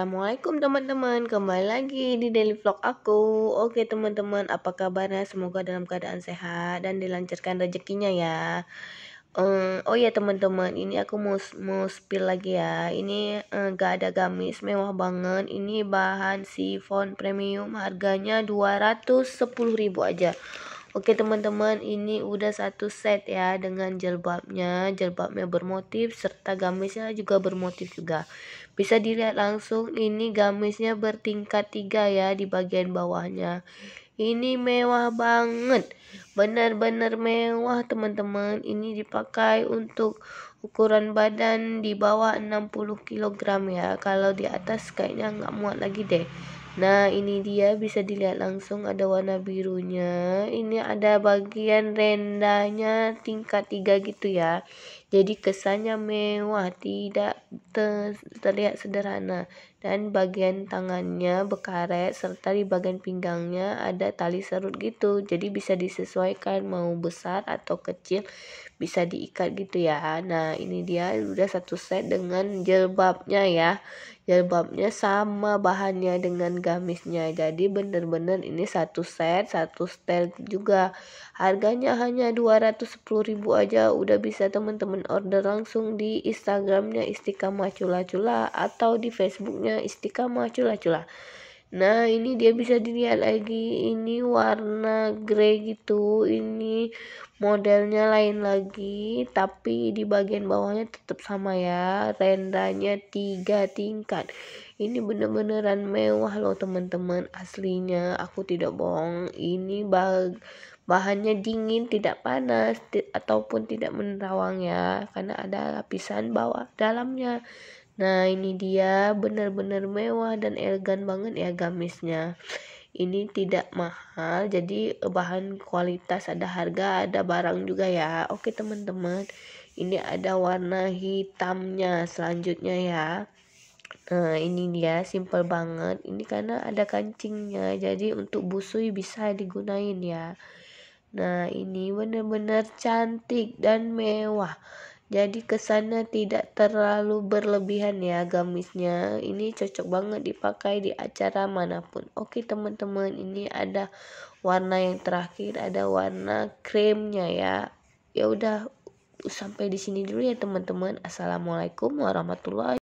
Assalamualaikum teman-teman, kembali lagi di daily vlog aku Oke teman-teman, apa kabarnya? Semoga dalam keadaan sehat dan dilancarkan rezekinya ya um, Oh ya teman-teman, ini aku mau, mau spill lagi ya Ini um, eh, gak ada gamis, mewah banget Ini bahan sifon premium, harganya 210 ribu aja Oke teman-teman ini udah satu set ya dengan jilbabnya Jilbabnya bermotif serta gamisnya juga bermotif juga Bisa dilihat langsung ini gamisnya bertingkat tiga ya di bagian bawahnya Ini mewah banget Benar-benar mewah teman-teman Ini dipakai untuk ukuran badan di bawah 60 kg ya Kalau di atas kayaknya nggak muat lagi deh Nah, ini dia bisa dilihat langsung ada warna birunya. Ini ada bagian rendahnya tingkat 3 gitu ya jadi kesannya mewah, tidak terlihat sederhana. Dan bagian tangannya berkaret serta di bagian pinggangnya ada tali serut gitu. Jadi bisa disesuaikan mau besar atau kecil bisa diikat gitu ya. Nah, ini dia udah satu set dengan jilbabnya ya. Jilbabnya sama bahannya dengan gamisnya. Jadi bener-bener ini satu set, satu style juga. Harganya hanya 210.000 aja udah bisa teman-teman ataupun order langsung di Instagramnya Istiqamah Cula-Cula atau di Facebooknya Istiqamah Cula-Cula. Nah ini dia bisa dilihat lagi ini warna grey gitu ini modelnya lain lagi tapi di bagian bawahnya tetap sama ya tendanya tiga tingkat ini bener-beneran mewah loh teman-teman aslinya aku tidak bohong ini bag bahannya dingin tidak panas ataupun tidak menerawang ya karena ada lapisan bawah dalamnya Nah ini dia benar-benar mewah dan elegan banget ya gamisnya. Ini tidak mahal jadi bahan kualitas ada harga ada barang juga ya. Oke teman-teman ini ada warna hitamnya selanjutnya ya. Nah ini dia simple banget ini karena ada kancingnya jadi untuk busui bisa digunain ya. Nah ini benar-benar cantik dan mewah jadi kesannya tidak terlalu berlebihan ya gamisnya ini cocok banget dipakai di acara manapun oke teman-teman ini ada warna yang terakhir ada warna kremnya ya ya udah sampai di sini dulu ya teman-teman assalamualaikum warahmatullahi